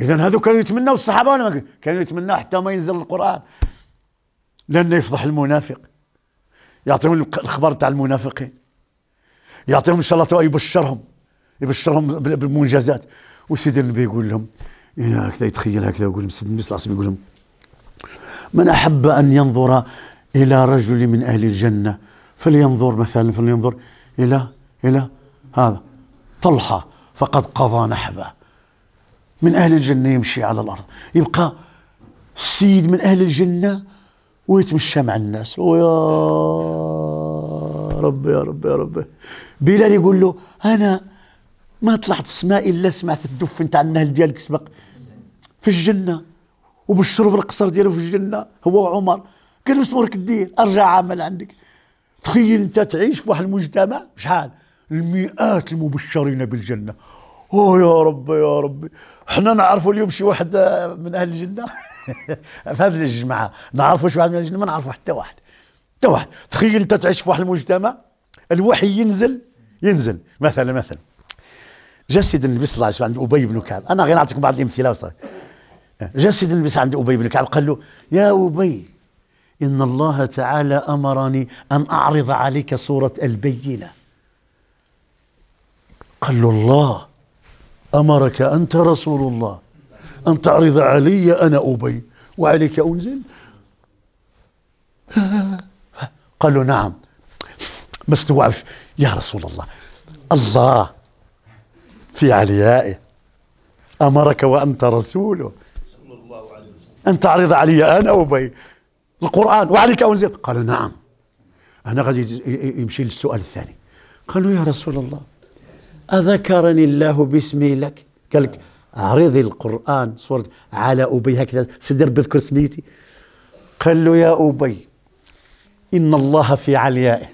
اذا هذو كانوا يتمنوا الصحابه كانوا يتمنوا حتى ما ينزل القران لانه يفضح المنافق يعطيهم الخبر تاع المنافقين يعطيهم ان شاء الله يبشرهم يبشرهم بالمنجزات وسيدي النبي يقول لهم إيه، هكذا يتخيل هكذا يقول لهم سيدي النبي صلى الله عليه وسلم يقول لهم من احب ان ينظر الى رجل من اهل الجنه فلينظر مثلا فلينظر الى الى هذا طلحه فقد قضى نحبه من أهل الجنة يمشي على الأرض يبقى السيد من أهل الجنة ويتمشى مع الناس ويا ربي يا ربي يا ربي بلال يقول له أنا ما طلعت السماء إلا سمعت الدف نتاع النهل ديالك سبق في الجنة وبالشرب القصر ديالو في الجنة هو وعمر قال له شنو ارجع عمل عندك تخيل انت تعيش في واحد المجتمع شحال المئات المبشرين بالجنه اوه يا ربي يا ربي احنا نعرفوا اليوم شي واحد من اهل الجنه في هذه الجماعه نعرفوا شي واحد من اهل الجنه ما نعرفوا حتى واحد حتى واحد تخيل انت تعيش في واحد المجتمع الوحي ينزل ينزل مثلا مثلا جا سيدنا النبي صلى الله عليه وسلم عند ابي بن كعب انا غير نعطيكم بعض الامثله جا سيدنا النبي عند ابي بن كعب قال له يا ابي ان الله تعالى امرني ان اعرض عليك صوره البينه قال له الله أمرك أنت رسول الله أن تعرض علي أنا أبي وعليك أنزل قال له نعم ما استوعبش يا رسول الله الله في عليائه أمرك وأنت رسوله أن تعرض علي أنا أبي القرآن وعليك أنزل قال نعم أنا غادي يمشي للسؤال الثاني قالوا يا رسول الله أذكرني الله باسمي لك قال لك أعرضي القرآن صورة على أبي هكذا سدر بذكر سميتي قال له يا أبي إن الله في عليائه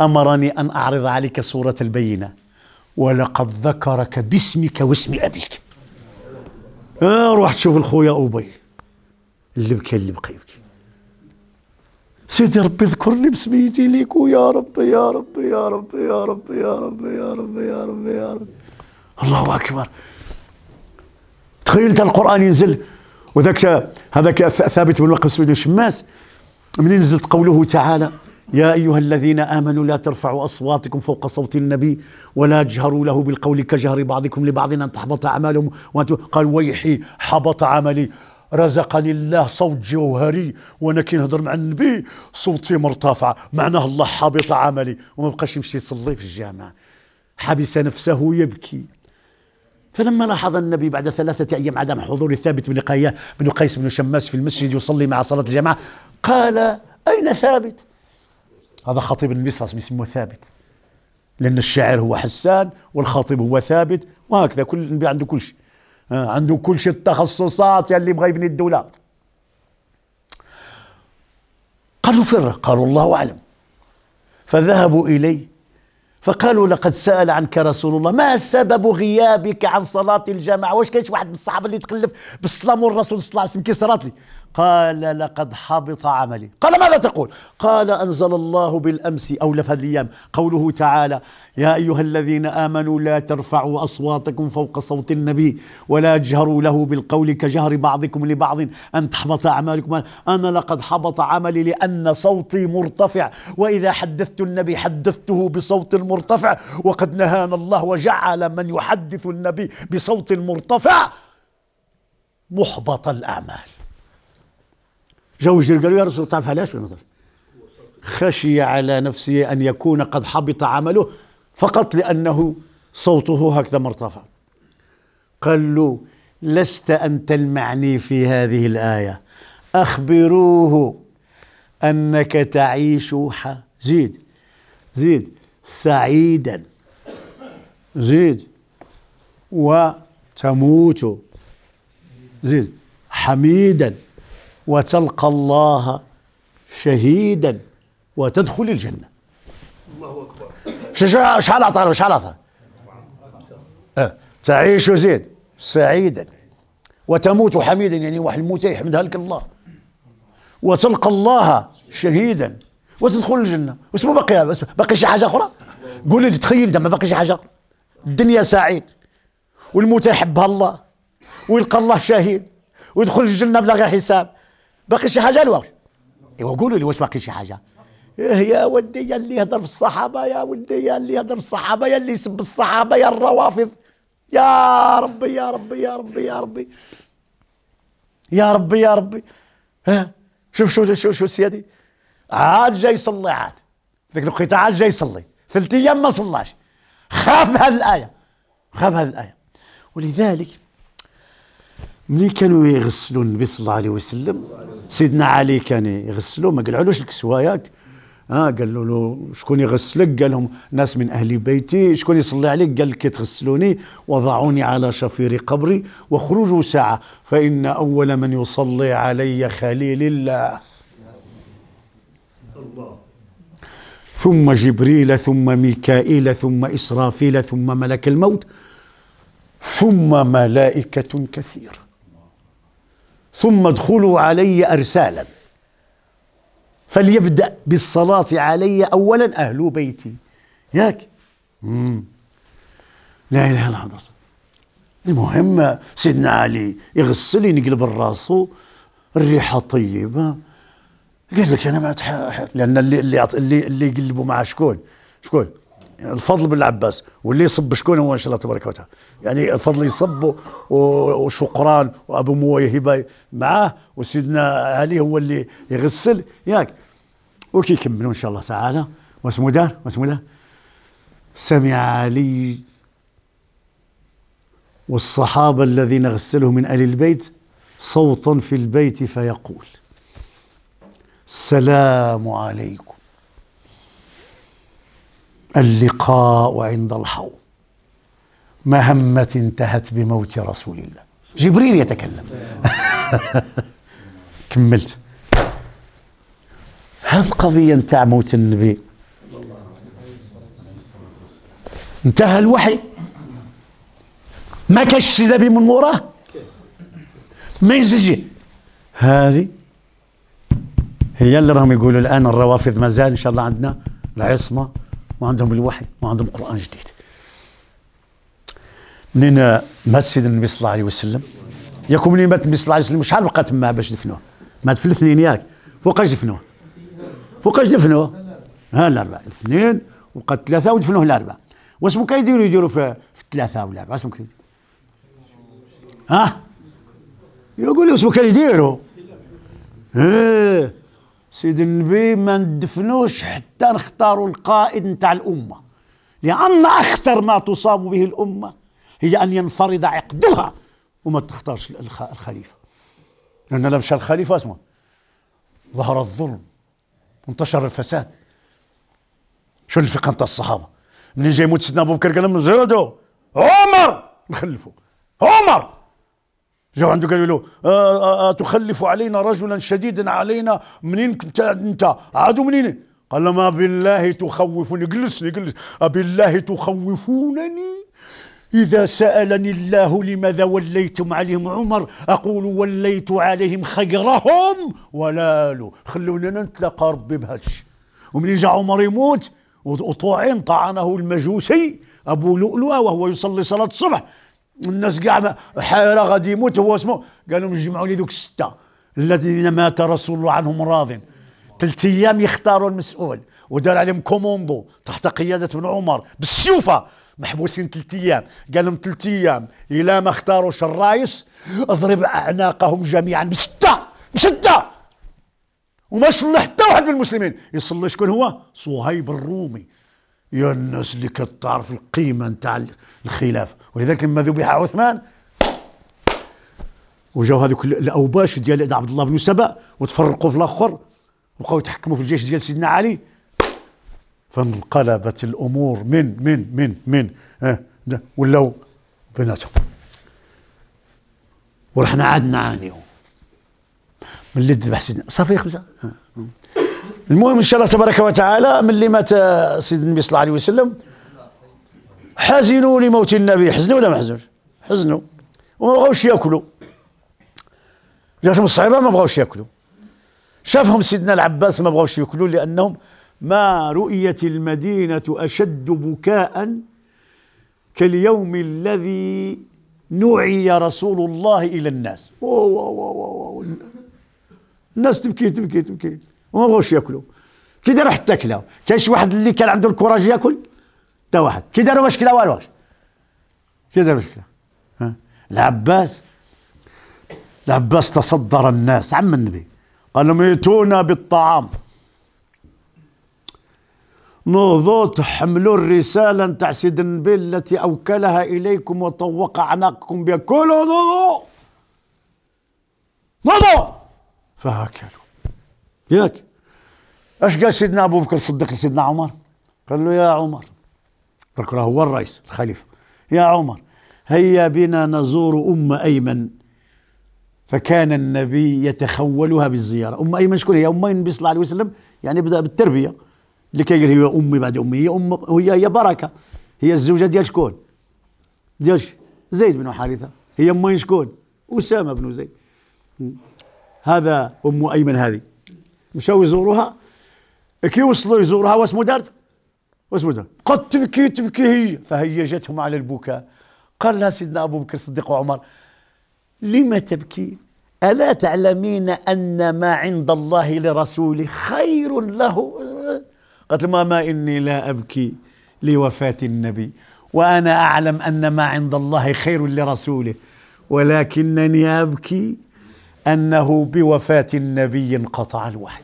أمرني أن أعرض عليك صورة البينة ولقد ذكرك باسمك واسم أبيك آه روح تشوف الخويا أبي اللي بكى اللي بقى يبكي سيدي ربي ذكرني بسميتي ليك ويا ربي يا ربي يا ربي يا ربي يا ربي يا ربي يا ربي يا ربي الله اكبر تخيل انت القران ينزل وذاك هذاك ثابت بن وقف بن شماس منين نزلت قوله تعالى يا أيها الذين آمنوا لا ترفعوا أصواتكم فوق صوت النبي ولا تجهروا له بالقول كجهر بعضكم لبعض أن تحبط أعمالهم وأنتم قال ويحي حبط عملي رزقني الله صوت جوهري وانا كي نهضر مع النبي صوتي مرتفعه معناه الله حابط عملي وما بقاش يمشي يصلي في الجامع حبس نفسه يبكي فلما لاحظ النبي بعد ثلاثة أيام عدم حضور ثابت بن قياه بن قيس بن شماس في المسجد يصلي مع صلاة الجماعة قال أين ثابت؟ هذا خطيب المصرس يسموه ثابت لأن الشاعر هو حسان والخطيب هو ثابت وهكذا كل النبي عنده كل شيء عنده كل شيء التخصصات يلي بغى يبني الدوله قالوا فر قالوا الله اعلم فذهبوا اليه فقالوا لقد سأل عنك رسول الله ما سبب غيابك عن صلاة الجماعة واش كاينش واحد من الصحابة اللي تقلف بالصلاة والرسول صلى الله عليه وسلم كي صرات لي قال لقد حبط عملي قال ماذا تقول قال أنزل الله بالأمس أو الأيام قوله تعالى يا أيها الذين آمنوا لا ترفعوا أصواتكم فوق صوت النبي ولا جهروا له بالقول كجهر بعضكم لبعض أن تحبط أعمالكم أنا لقد حبط عملي لأن صوتي مرتفع وإذا حدثت النبي حدثته بصوت مرتفع وقد نهانا الله وجعل من يحدث النبي بصوت مرتفع محبط الأعمال جو قالوا يا رسول الله تعرف علاش ولا خشي على نفسه أن يكون قد حبط عمله فقط لأنه صوته هكذا مرتفع قال له لست أنت المعني في هذه الآية أخبروه أنك تعيش ح زيد زيد سعيدا زيد وتموت زيد حميدا وتلقى الله شهيدا وتدخل الجنة الله أكبر شو شو شحال عطانا شحال أعطى؟ أه. تعيش زيد سعيدا وتموت حميدا يعني واحد الموت يحمدها لك الله وتلقى الله شهيدا وتدخل الجنة واسمه باقي باقي شي حاجة أخرى قول لي تخيل ده ما باقي شي حاجة الدنيا سعيد والموت يحبها الله ويلقى الله شهيد ويدخل الجنة بلا غير حساب باقي شي حاجه الواو ايوا قولوا لي واش باقي شي حاجه إيه يا ودي يا اللي يهضر في الصحابه يا ودي يا اللي يهضر في الصحابه يا اللي يسب الصحابه يا الروافض يا ربي يا ربي يا ربي يا ربي يا ربي يا ربي ها شوف شوف شوف شوف سيادي عاد جاي يصلي عاد ذاك الوقت عاد جاي يصلي ثلاث ايام ما صلاش خاف هذه الايه خاف هذه الايه ولذلك ملي كانوا يغسلوا النبي صلى الله عليه وسلم سيدنا علي كان يغسلوا ما قلعلوش الكسوه ياك ها آه قالوا له شكون يغسلك قال لهم ناس من اهل بيتي شكون يصلي عليك قال لك تغسلوني وضعوني على شفير قبري وخرجوا ساعه فان اول من يصلي علي خليل الله ثم جبريل ثم ميكائيل ثم اسرافيل ثم ملك الموت ثم ملائكه كثيره ثم ادخلوا علي أرسالا فليبدأ بالصلاة علي أولا أهل بيتي ياك مم. لا إله إلا الله المهم سيدنا علي يغسل ينقلب الراس الريحة طيبة قال لك أنا ما لأن اللي اللي, اللي يقلبوا مع شكون شكون الفضل بن العباس واللي يصب شكون هو ان شاء الله تبارك وتعالى يعني الفضل يصب وشقران وابو مويه هبه معاه وسيدنا علي هو اللي يغسل ياك وكيكملوا ان شاء الله تعالى واسمو دار واسمو دار سمع علي والصحابه الذين غسلوا من ال البيت صوتا في البيت فيقول السلام عليكم اللقاء عند الحوض ما انتهت بموت رسول الله جبريل يتكلم كملت هذه القضية نتاع موت النبي انتهى الوحي ما كاش نبي من وراه ما يزجي هذه هي اللي راهم يقولوا الان الروافض مازال ان شاء الله عندنا العصمه وعندهم الوحي وعندهم قرآن جديد منين مات سيدنا النبي صلى الله عليه وسلم ياكم منين مات النبي صلى الله عليه وسلم شحال بقى تما باش دفنوه مات في الاثنين ياك فوقاش دفنوه فوقاش دفنوه ها الاربع الاثنين وقد ثلاثه ودفنوه الاربع واش كيديروا يديروا في, في الثلاثه ولا اربعه اسمو كيديروا ها يقول ممكن كيديروا ايه سيد النبي ما ندفنوش حتى نختاروا القائد نتاع الأمة لأن أخطر ما تصاب به الأمة هي أن ينفرض عقدها وما تختارش الخليفة لأن لو مشى الخليفة اسمه ظهر الظلم وانتشر الفساد شو الفقه نتاع الصحابة منين جاي يموت سيدنا أبو بكر قال لهم زودوا عمر نخلفوا عمر جاو عنده قالوا له آه، آه، آه، تخلف علينا رجلا شديدا علينا منين انت انت عادوا منين قال ما بالله تخوفني جلسني جلس بالله تخوفونني إذا سألني الله لماذا وليتم عليهم عمر أقول وليت عليهم خيرهم ولا له خلونا نتلقى ربي بهذا الشيء ومن جاء عمر يموت وطعن طعنه المجوسي أبو لؤلؤة وهو يصلي صلاة الصبح الناس كاع حيره غادي يموت هو اسمه قالوا جمعوا لي ذوك السته الذين مات رسول الله عنهم راض ثلاث ايام يختاروا المسؤول ودار عليهم كوموندو تحت قياده ابن عمر بالسيوفه محبوسين ثلاث ايام قال لهم ثلاث ايام الى ما اختاروش الرايس اضرب اعناقهم جميعا بسته بسته وما صلح حتى واحد من المسلمين يصلي شكون هو صهيب الرومي يا الناس اللي كتعرف القيمه نتاع الخلاف ولذلك لما ذبح عثمان وجاو هذوك الاوباش ديال عبد الله بن سبا وتفرقوا في الاخر وبقاو يتحكموا في الجيش ديال سيدنا علي فانقلبت الامور من من من من اه ولاو بيناتهم ورحنا عاد نعانيو من اللي ذبح سيدنا صافي خمسه اه. المهم ان شاء الله تبارك وتعالى من اللي مات سيدنا النبي صلى الله عليه وسلم حزنوا لموت النبي حزنوا ولا ما حزنوش حزنوا وما بغاوش ياكلوا جاتهم الصعيبه ما بغاوش ياكلوا شافهم سيدنا العباس ما بغاوش ياكلوا لانهم ما رؤيت المدينه اشد بكاء كاليوم الذي نعي رسول الله الى الناس الناس تبكي تبكي تبكي وما بغاوش ياكلوا كي داروا حتى كلاو كاين شي واحد اللي كان عنده الكوراج ياكل حتى واحد كي داروا باش كلا والو كي داروا باش كلا العباس العباس تصدر الناس عم النبي قال لهم ائتونا بالطعام نوضوا تحملوا الرسالة نتاع سيد النبي التي أوكلها إليكم وطوق أعناقكم بها كلوا نوضوا نوضوا فأكلوا ياك اش قال سيدنا ابو بكر الصديق لسيدنا عمر قال له يا عمر راه هو الرئيس الخليفه يا عمر هيا بنا نزور ام ايمن فكان النبي يتخولها بالزياره ام ايمن شكون هي ام النبي صلى الله عليه وسلم يعني بدا بالتربيه اللي كيقول هي امي بعد امي هي ام هي هي بركه هي الزوجه ديال شكون ديال زيد بن حارثه هي امين شكون اسامه بن زيد هذا ام ايمن هذه مشاو يزوروها كي وصلوا يزوروها واسمو دارت واسمو دارت قد تبكي تبكي هي فهيجتهم على البكاء قال لها سيدنا ابو بكر الصديق وعمر لما تبكي الا تعلمين ان ما عند الله لرسوله خير له قالت ماما اني لا ابكي لوفاه النبي وانا اعلم ان ما عند الله خير لرسوله ولكنني ابكي أنه بوفاة النبي انقطع الوحي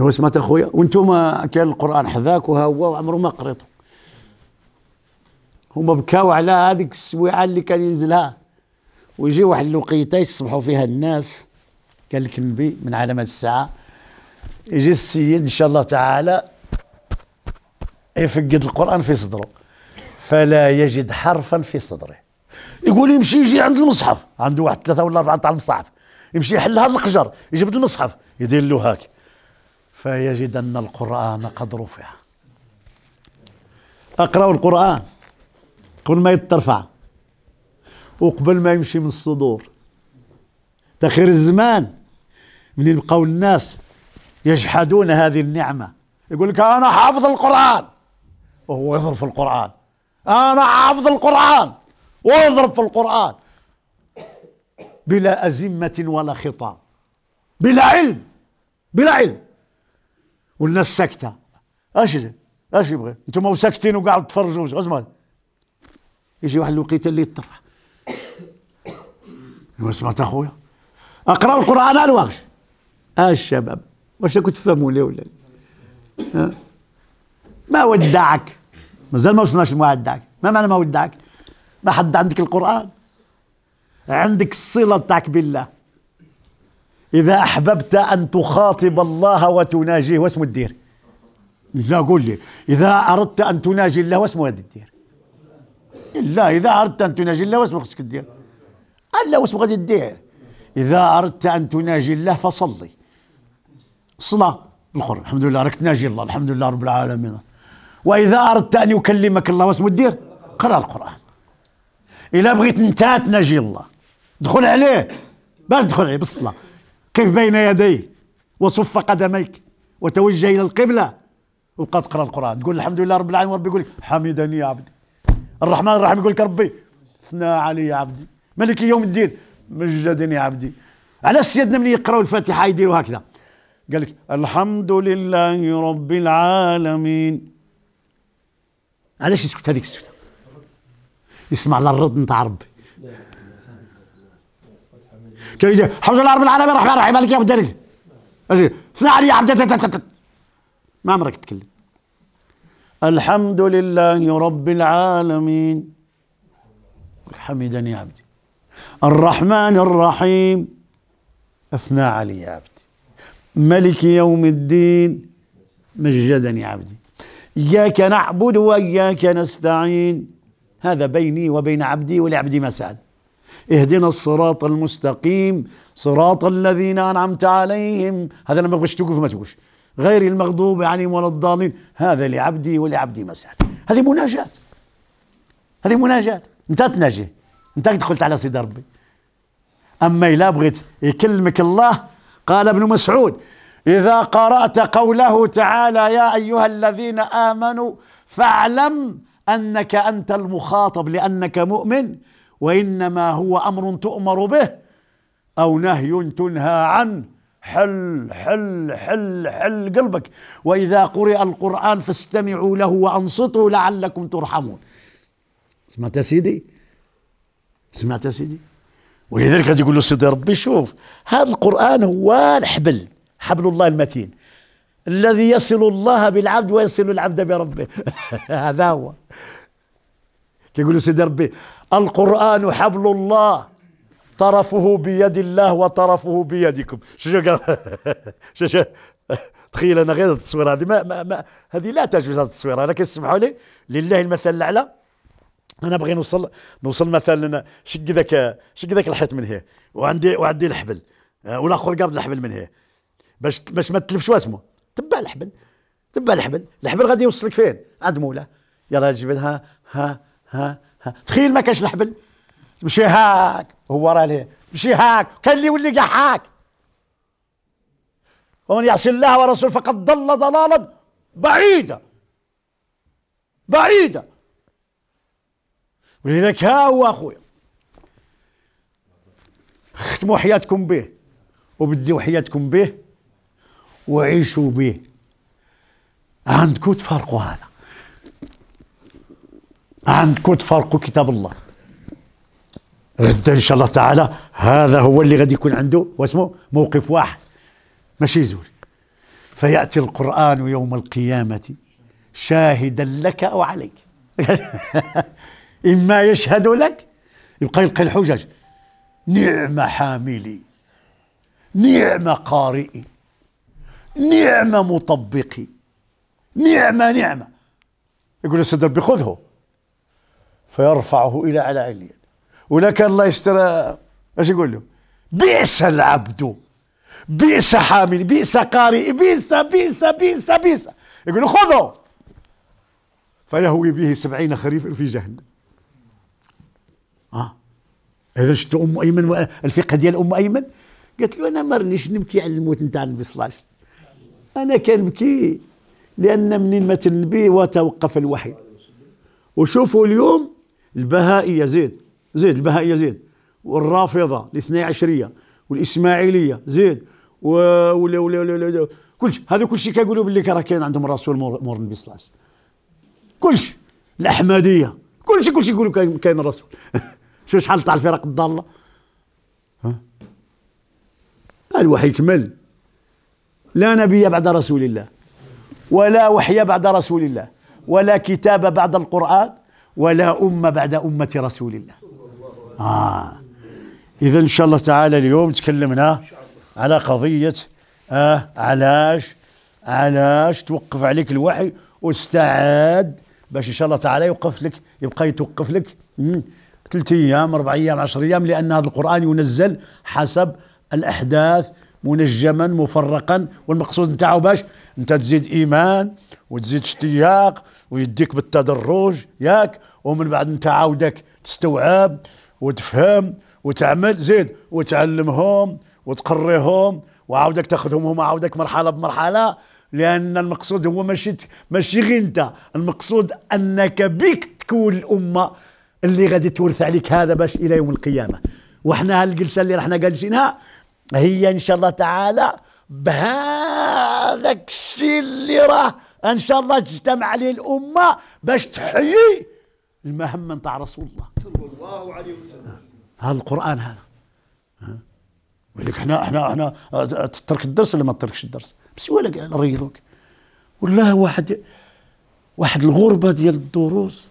هو سمعت أخويا وانتم كان القرآن حذاك وهو وعمره ما قريته هما بكاو على هذيك السويعة اللي كان ينزلها ويجي واحد الوقيتة يصبحوا فيها الناس قال لك النبي من علامات الساعة يجي السيد إن شاء الله تعالى يفقد القرآن في صدره فلا يجد حرفا في صدره يقول يمشي يجي عند المصحف عنده واحد ثلاثه ولا اربعه تاع المصحف يمشي يحل هذا القجر يجيب المصحف يدير له هاك فيجد ان القران قد رفع اقراوا القران قبل ما يترفع وقبل ما يمشي من الصدور تخير الزمان من بقاو الناس يجحدون هذه النعمه يقول لك انا حافظ القران وهو يظهر في القران انا حافظ القران واضرب في القرآن بلا أزمة ولا خطاب بلا علم بلا علم والناس ساكتة اش اش يبغي انتم ساكتين وقاعد تفرجوا اسمع يجي واحد الوقيته اللي يطفح سمعت اخويا اقرا القران على الواقش اه الشباب واش كنت تفهموا لي ولا ما ودعك مازال ما وصلناش لما ودعك ما معنى ما ودعك ما حد عندك القرآن عندك الصلة تاعك بالله إذا أحببت أن تخاطب الله وتناجيه واسم الدير لا قول لي إذا أردت أن تناجي الله واسم هذا الدير لا إذا أردت أن تناجي الله واسم خصك الدير ألا واسم غادي الدير إذا أردت أن تناجي الله فصلي صلاة الأخرى الحمد لله راك تناجي الله الحمد لله رب العالمين وإذا أردت أن يكلمك الله واسم الدير قرأ القرآن الا بغيت انت تناجي الله دخل عليه باش دخل عليه بالصلاه قف بين يديه وصف قدميك وتوجه الى القبله وبقى تقرا القران تقول الحمد لله رب العالمين وربي يقول لك حمدني يا عبدي الرحمن الرحيم يقول لك ربي اثنى علي يا عبدي ملك يوم الدين مجدني يا عبدي على سيدنا من يقراوا الفاتحه يديروا هكذا قال لك الحمد لله رب العالمين علاش يسكت هذيك السكته يسمع للرد نتاع ربي كي حوز العرب العالمي الرحمن الرحيم مالك يا ابو الدين اجي ثنى علي عبد ما عمرك تكلم الحمد لله رب العالمين حمدني عبدي الرحمن الرحيم اثنى علي يا عبدي ملك يوم الدين مجدني عبدي اياك نعبد واياك نستعين هذا بيني وبين عبدي ولعبدي سأل اهدنا الصراط المستقيم صراط الذين أنعمت عليهم هذا لما بغش توقف ما توقفش غير المغضوب عليهم ولا الضالين هذا لعبدي ولعبدي سأل هذه مناجاة هذه مناجاة انت تناجي انت دخلت على سيد ربي أما لا بغيت يكلمك الله قال ابن مسعود إذا قرأت قوله تعالى يا أيها الذين آمنوا فاعلم انك انت المخاطب لانك مؤمن وانما هو امر تؤمر به او نهي تنهى عنه حل حل حل حل قلبك واذا قرئ القران فاستمعوا له وانصتوا لعلكم ترحمون سمعت يا سيدي سمعت يا سيدي ولذلك تقول له سيدي ربي شوف هذا القران هو الحبل حبل الله المتين الذي يصل الله بالعبد ويصل العبد بربه هذا هو كيقولوا سيدي ربي القرآن حبل الله طرفه بيد الله وطرفه بيدكم شو قال شو شو تخيل انا غير التصوير هذه ما, ما, ما هذه لا تجوز هذه التصويره لكن اسمحوا لي لله المثل الاعلى انا بغي نوصل نوصل مثلا شق ذاك شق ذاك الحيط من هي وعندي وعندي الحبل آه، والاخر قابض الحبل من هي باش باش ما تلفش واسمه تبع الحبل تبع الحبل الحبل غادي يوصلك فين عند مولاه يلا جبد ها ها ها ها تخيل ما كانش الحبل تمشي هاك هو راه ليه تمشي هاك كان اللي يولي قحاك هاك ومن يعصي الله ورسوله فقد ضل ضلالا بعيدا بعيدا ولذلك ها هو اخويا ختموا حياتكم به وبديوا حياتكم به وعيشوا به عندكم تفرقوا هذا عندكم تفرقوا كتاب الله غدا ان شاء الله تعالى هذا هو اللي غادي يكون عنده واسمه موقف واحد ماشي زوج فياتي القران يوم القيامه شاهدا لك او عليك اما يشهد لك يبقى يلقي الحجج نعم حاملي نعم قارئي نعم مطبقي نعمة نعمة يقول السيد ربي خذه فيرفعه إلى على عليا ولكن الله يستر ايش يقول له بئس العبد بئس حامل بئس قارئ بئس بئس بئس بئس يقول له خذه فيهوي به سبعين خريفا في جهنم اه اذا شفت ام ايمن الفقه ديال ام ايمن قالت له انا ما رنيش نبكي على الموت نتاع النبي صلى الله عليه وسلم انا كنبكي لان منين ما تنبي وتوقف الوحي وشوفوا اليوم البهائيه زيد زيد البهائيه زيد والرافضه الاثني عشريه والاسماعيليه زيد و ولا ولا ولا كلش هذا كلشي كيقولوا باللي راه كاين عندهم الرسول مور النبي صلى الله عليه وسلم كلشي الاحمديه كلشي كلشي يقولوا كاين كاين الرسول شوف شحال طلع الفرق الضاله ها الوحي كمل لا نبي بعد رسول الله ولا وحي بعد رسول الله ولا كتاب بعد القرآن ولا أمة بعد أمة رسول الله آه إذا إن شاء الله تعالى اليوم تكلمنا على قضية آه علاش علاش توقف عليك الوحي واستعاد باش إن شاء الله تعالى يوقف لك يبقى يتوقف لك ثلاث أيام أربع أيام عشر أيام لأن هذا القرآن ينزل حسب الأحداث منجما مفرقا والمقصود نتاعو باش انت تزيد ايمان وتزيد اشتياق ويديك بالتدرج ياك ومن بعد انت عاودك تستوعب وتفهم وتعمل زيد وتعلمهم وتقريهم وعاودك تاخذهم هما عاودك مرحله بمرحله لان المقصود هو ماشي ماشي غير انت المقصود انك بك تكون الامه اللي غادي تورث عليك هذا باش الى يوم القيامه وحنا هالجلسه اللي رحنا جالسينها هي ان شاء الله تعالى بهذاك الشيء اللي راه ان شاء الله تجتمع عليه الامه باش تحيي المهمه نتاع رسول الله صلى الله عليه وسلم هذا القران هذا ولك احنا احنا احنا تترك الدرس ولا ما تتركش الدرس بس ولك نريضوك والله واحد واحد الغربه ديال الدروس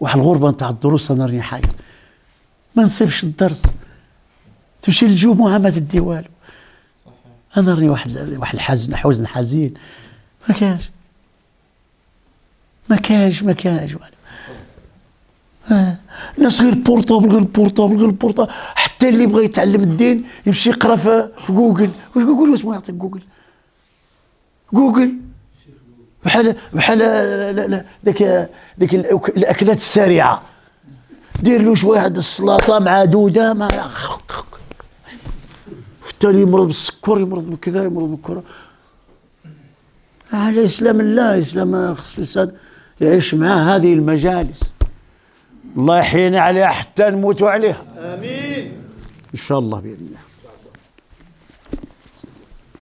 واحد الغربه نتاع الدروس انا راني حاير ما نسيبش الدرس تمشي للجمعه ما تدي والو صحيح انا راني واحد واحد الحزن حزن حزين ما كانش ما كانش ما كانش الناس آه. غير بورطابل غير بورطابل غير بورطابل حتى اللي بغى يتعلم الدين يمشي يقرا في جوجل واش جوجل واش ما يعطيك جوجل جوجل بحال بحال ذاك ذاك الاكلات السريعه دير له شويه واحد السلطه مع دوده مع الثاني يمرض بالسكر يمرض بكذا يمرض بالكره على اسلام الله اسلام خص الانسان يعيش مع هذه المجالس الله يحيينا عليها حتى نموتوا عليها امين ان شاء الله باذن الله